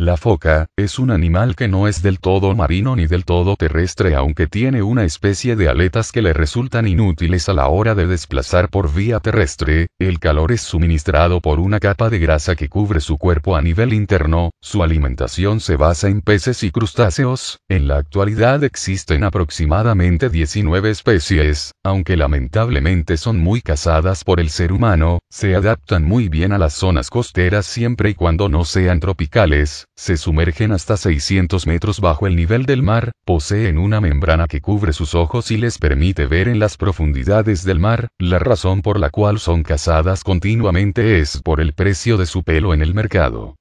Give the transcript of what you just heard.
La foca, es un animal que no es del todo marino ni del todo terrestre aunque tiene una especie de aletas que le resultan inútiles a la hora de desplazar por vía terrestre, el calor es suministrado por una capa de grasa que cubre su cuerpo a nivel interno, su alimentación se basa en peces y crustáceos, en la actualidad existen aproximadamente 19 especies, aunque lamentablemente son muy cazadas por el ser humano, se adaptan muy bien a las zonas costeras siempre y cuando no sean tropicales, se sumergen hasta 600 metros bajo el nivel del mar, poseen una membrana que cubre sus ojos y les permite ver en las profundidades del mar, la razón por la cual son cazadas continuamente es por el precio de su pelo en el mercado.